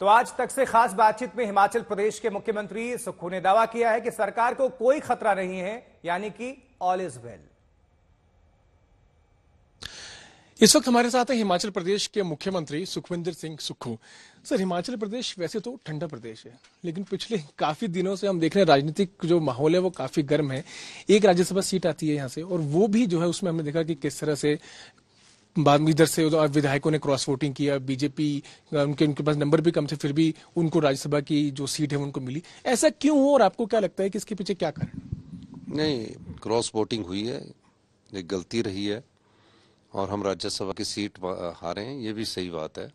तो आज तक से खास बातचीत में हिमाचल प्रदेश के मुख्यमंत्री सुक्खू ने दावा किया है कि सरकार को कोई खतरा नहीं है यानी कि ऑल इज वेल इस वक्त हमारे साथ है हिमाचल प्रदेश के मुख्यमंत्री सुखविंदर सिंह सुक्खू सर हिमाचल प्रदेश वैसे तो ठंडा प्रदेश है लेकिन पिछले काफी दिनों से हम देख रहे हैं राजनीतिक जो माहौल है वो काफी गर्म है एक राज्यसभा सीट आती है यहाँ से और वो भी जो है उसमें हमने देखा कि किस तरह से बाद में इधर से विधायकों ने क्रॉस वोटिंग किया बीजेपी उनके उनके पास नंबर भी कम थे फिर भी उनको राज्यसभा की जो सीट है उनको मिली ऐसा क्यों हो और आपको क्या लगता है कि इसके पीछे क्या कारण नहीं क्रॉस वोटिंग हुई है एक गलती रही है और हम राज्यसभा की सीट हारे हैं ये भी सही बात है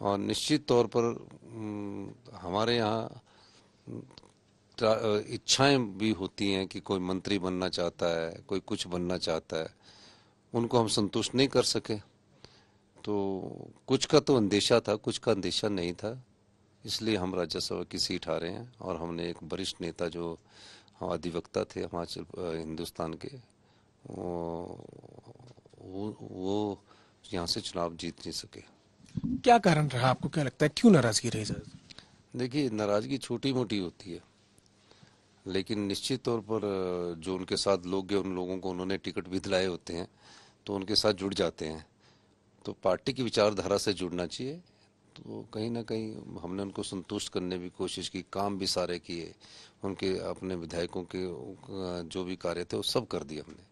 और निश्चित तौर पर हमारे यहाँ इच्छाएं भी होती हैं कि कोई मंत्री बनना चाहता है कोई कुछ बनना चाहता है उनको हम संतुष्ट नहीं कर सके तो कुछ का तो अंदेशा था कुछ का अंदेशा नहीं था इसलिए हम राज्यसभा की सीट आ रहे हैं और हमने एक वरिष्ठ नेता जो हम अधिवक्ता थे हिमाचल हिंदुस्तान के वो, वो यहाँ से चुनाव जीत नहीं सके क्या कारण रहा आपको क्या लगता है क्यों नाराजगी रही सर देखिए नाराजगी छोटी मोटी होती है लेकिन निश्चित तौर पर जो उनके साथ लोग गए उन लोगों को उन्होंने टिकट भी दिलाए होते हैं तो उनके साथ जुड़ जाते हैं तो पार्टी की विचारधारा से जुड़ना चाहिए तो कहीं ना कहीं हमने उनको संतुष्ट करने की कोशिश की काम भी सारे किए उनके अपने विधायकों के जो भी कार्य थे वो सब कर दिए हमने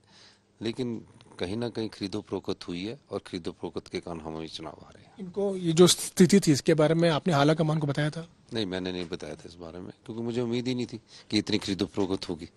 लेकिन कहीं ना कहीं खरीदो प्रोकत हुई है और खरीदो प्रोकत के कारण हम चुनाव आ रहे हैं इनको ये जो स्थिति थी इसके बारे में आपने हाला कमान को बताया था नहीं मैंने नहीं बताया था इस बारे में क्योंकि मुझे उम्मीद ही नहीं थी कि इतनी खरीदो प्रोकत होगी